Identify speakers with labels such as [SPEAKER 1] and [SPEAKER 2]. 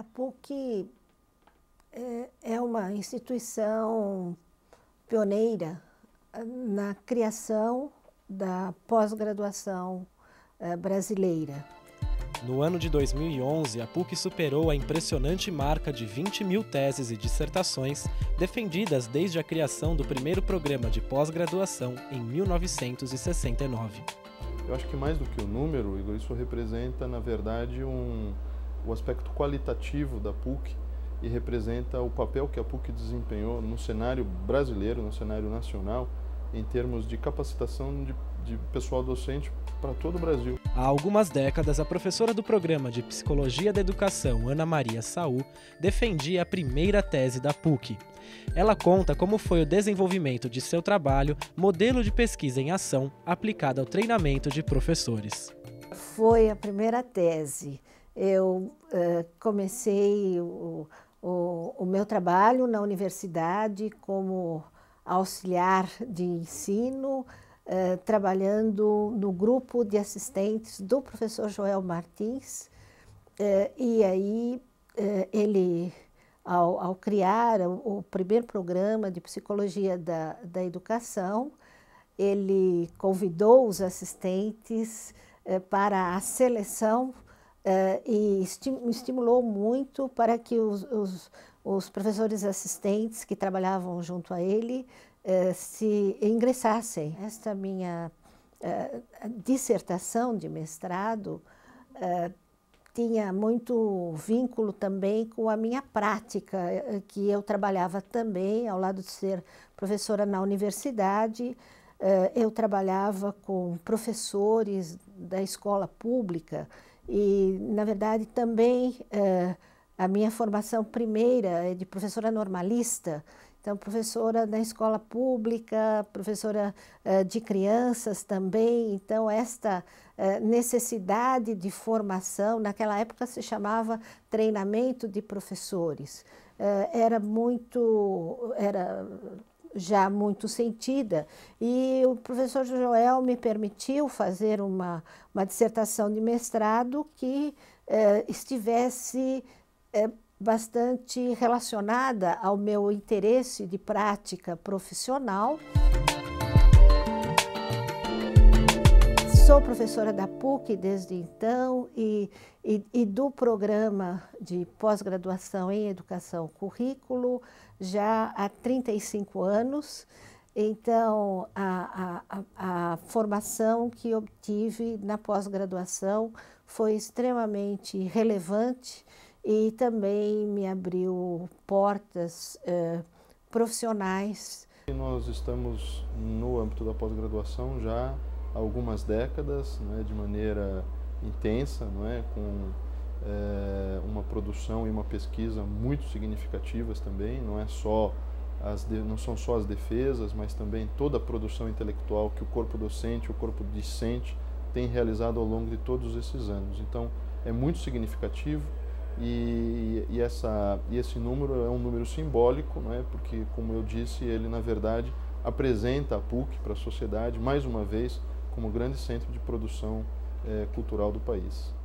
[SPEAKER 1] a PUC é, é uma instituição pioneira eh, na criação da pós-graduação eh, brasileira.
[SPEAKER 2] No ano de 2011, a PUC superou a impressionante marca de 20 mil teses e dissertações defendidas desde a criação do primeiro programa de pós-graduação em 1969.
[SPEAKER 3] Eu acho que mais do que o número, Igor, isso representa, na verdade, um, o aspecto qualitativo da PUC e representa o papel que a PUC desempenhou no cenário brasileiro, no cenário nacional, em termos de capacitação de, de pessoal docente para todo o Brasil.
[SPEAKER 2] Há algumas décadas, a professora do programa de Psicologia da Educação, Ana Maria Saul, defendia a primeira tese da PUC. Ela conta como foi o desenvolvimento de seu trabalho, modelo de pesquisa em ação, aplicado ao treinamento de professores.
[SPEAKER 1] Foi a primeira tese eu eh, comecei o, o, o, meu trabalho na universidade como auxiliar de ensino, eh, trabalhando no grupo de assistentes do professor Joel Martins. Eh, e aí ele, ao, ao criar o, o, primeiro programa de psicologia da, da educação, ele convidou os assistentes para a seleção Uh, e me estimulou muito para que os, os, os, professores assistentes que trabalhavam junto a ele uh, se ingressassem. Esta minha uh, dissertação de mestrado tinha muito vínculo também com a minha prática, que eu trabalhava também, ao lado de ser professora na universidade, eu trabalhava com professores da escola pública e, na verdade, também uh, a minha formação primeira é de professora normalista, então, professora da escola pública, professora uh, de crianças também. Então, esta eh, necessidade de formação, naquela época se chamava treinamento de professores. era muito. Era já muito sentida. E o professor Joel me permitiu fazer uma, uma dissertação de mestrado que eh, estivesse eh, bastante relacionada ao meu interesse de prática profissional. Sou professora da PUC desde então e, e, e do programa de pós-graduação em educação currículo já há 35 anos. Então, a, a, a formação que obtive na pós-graduação foi extremamente relevante e também me abriu portas eh, profissionais.
[SPEAKER 3] Nós estamos no âmbito da pós-graduação já algumas décadas, né, de maneira intensa, não é, com é, uma produção e uma pesquisa muito significativas também. Não é só as de, não são só as defesas, mas também toda a produção intelectual que o corpo docente, o corpo discente tem realizado ao longo de todos esses anos. Então é muito significativo. E, e, essa, e esse número é um número simbólico, não é? porque, como eu disse, ele, na verdade, apresenta a PUC para a sociedade, mais uma vez, como grande centro de produção é, cultural do país.